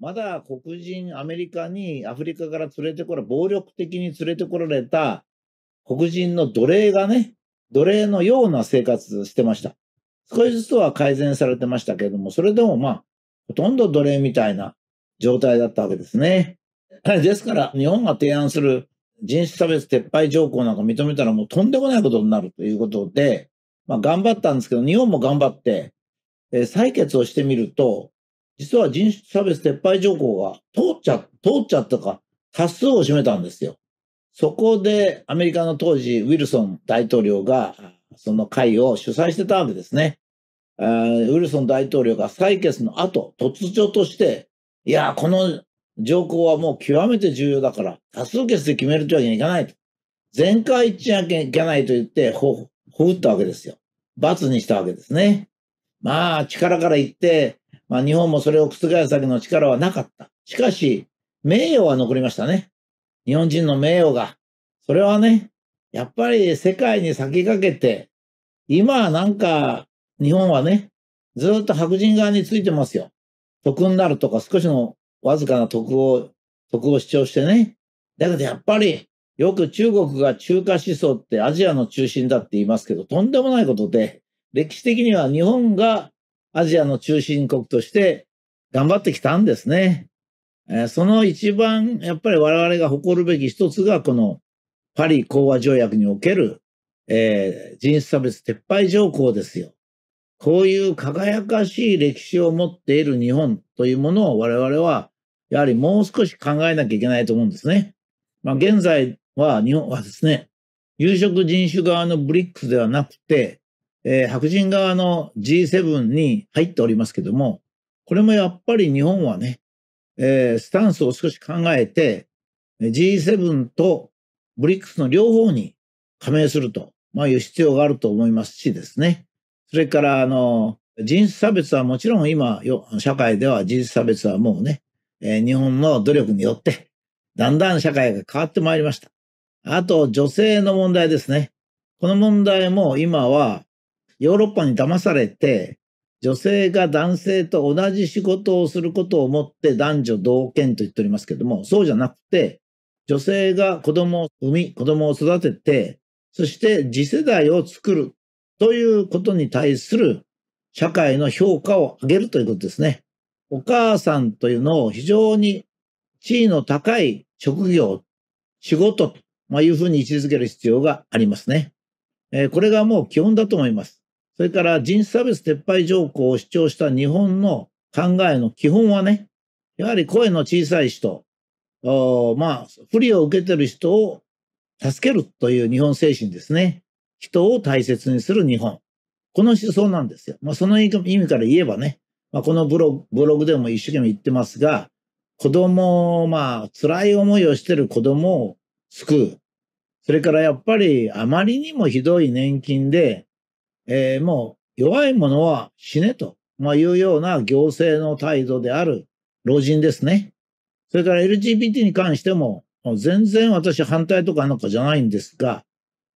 まだ黒人、アメリカにアフリカから連れてこられ、暴力的に連れてこられた黒人の奴隷がね、奴隷のような生活してました。少しずつは改善されてましたけれども、それでもまあ、ほとんど奴隷みたいな状態だったわけですね。ですから、日本が提案する人種差別撤廃条項なんか認めたらもうとんでもないことになるということで、まあ頑張ったんですけど、日本も頑張って、え採決をしてみると、実は人種差別撤廃条項が通っちゃ、通っちゃったか、多数を占めたんですよ。そこでアメリカの当時、ウィルソン大統領がその会を主催してたわけですね。ウィルソン大統領が採決の後、突如として、いや、この条項はもう極めて重要だから、多数決で決めるというわけにはいかないと。全会一致なきゃいけないと言って、ほ、ほぐったわけですよ。罰にしたわけですね。まあ、力から言って、まあ、日本もそれを覆すだけの力はなかった。しかし、名誉は残りましたね。日本人の名誉が。それはね、やっぱり世界に先駆けて、今なんか日本はね、ずっと白人側についてますよ。得になるとか少しのわずかな得を、得を主張してね。だけどやっぱりよく中国が中華思想ってアジアの中心だって言いますけど、とんでもないことで、歴史的には日本がアジアの中心国として頑張ってきたんですね。その一番、やっぱり我々が誇るべき一つが、このパリ講和条約における、えー、人種差別撤廃条項ですよ。こういう輝かしい歴史を持っている日本というものを我々は、やはりもう少し考えなきゃいけないと思うんですね。まあ、現在は日本はですね、有色人種側のブリックスではなくて、えー、白人側の G7 に入っておりますけども、これもやっぱり日本はね、えー、スタンスを少し考えて、G7 と BRICS の両方に加盟すると、まあ、いう必要があると思いますしですね。それから、あの、人種差別はもちろん今、社会では人種差別はもうね、えー、日本の努力によって、だんだん社会が変わってまいりました。あと、女性の問題ですね。この問題も今はヨーロッパに騙されて、女性が男性と同じ仕事をすることをもって男女同権と言っておりますけども、そうじゃなくて、女性が子供を産み、子供を育てて、そして次世代を作るということに対する社会の評価を上げるということですね。お母さんというのを非常に地位の高い職業、仕事というふうに位置づける必要がありますね。これがもう基本だと思います。それから人種差別撤廃条項を主張した日本の考えの基本はね、やはり声の小さい人、まあ、不利を受けてる人を助けるという日本精神ですね。人を大切にする日本。この思想なんですよ。まあ、その意味から言えばね、まあ、このブログでも一生懸命言ってますが、子供、まあ、辛い思いをしてる子供を救う。それからやっぱりあまりにもひどい年金でえー、もう弱い者は死ねと、まあ、いうような行政の態度である老人ですね。それから LGBT に関しても、全然私反対とかなんかじゃないんですが、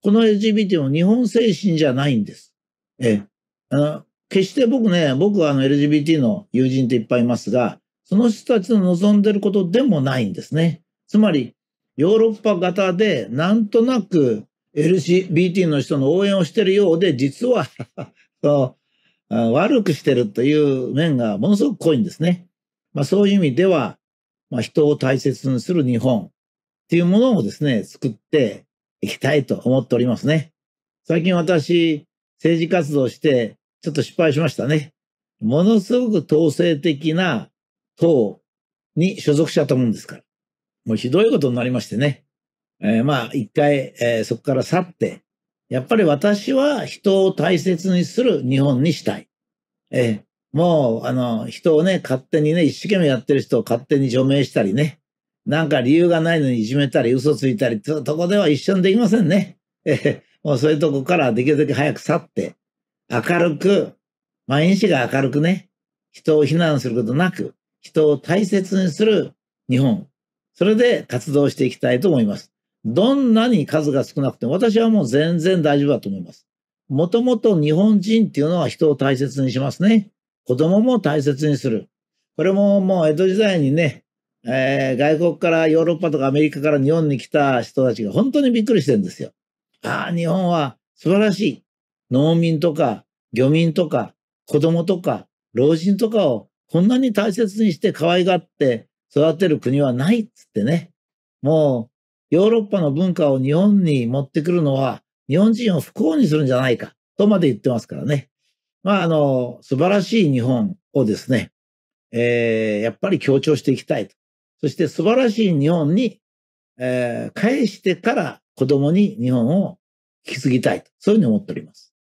この LGBT も日本精神じゃないんです。えあの決して僕ね、僕はあの LGBT の友人っていっぱいいますが、その人たちの望んでることでもないんですね。つまり、ヨーロッパ型でなんとなく LGBT の人の応援をしてるようで、実は その悪くしてるという面がものすごく濃いんですね。まあ、そういう意味では、まあ、人を大切にする日本っていうものをですね、作っていきたいと思っておりますね。最近私、政治活動して、ちょっと失敗しましたね。ものすごく統制的な党に所属しちゃったもんですから。もうひどいことになりましてね。えー、まあ一回、えー、そこから去って、やっぱり私は人を大切にする日本にしたい。えー、もう、あの、人をね、勝手にね、一生懸命やってる人を勝手に除名したりね、なんか理由がないのにいじめたり、嘘ついたり、とこでは一緒にできませんね。えー、もうそういうとこからできるだけ早く去って、明るく、毎日が明るくね、人を非難することなく、人を大切にする日本。それで活動していきたいと思います。どんなに数が少なくても、私はもう全然大丈夫だと思います。もともと日本人っていうのは人を大切にしますね。子供も大切にする。これももう江戸時代にね、えー、外国からヨーロッパとかアメリカから日本に来た人たちが本当にびっくりしてるんですよ。ああ、日本は素晴らしい。農民とか漁民とか子供とか老人とかをこんなに大切にして可愛がって育てる国はないっつってね。もうヨーロッパの文化を日本に持ってくるのは、日本人を不幸にするんじゃないか、とまで言ってますからね。まあ、あの、素晴らしい日本をですね、えー、やっぱり強調していきたいと。そして素晴らしい日本に、えー、返してから子供に日本を引き継ぎたいと。そういうふうに思っております。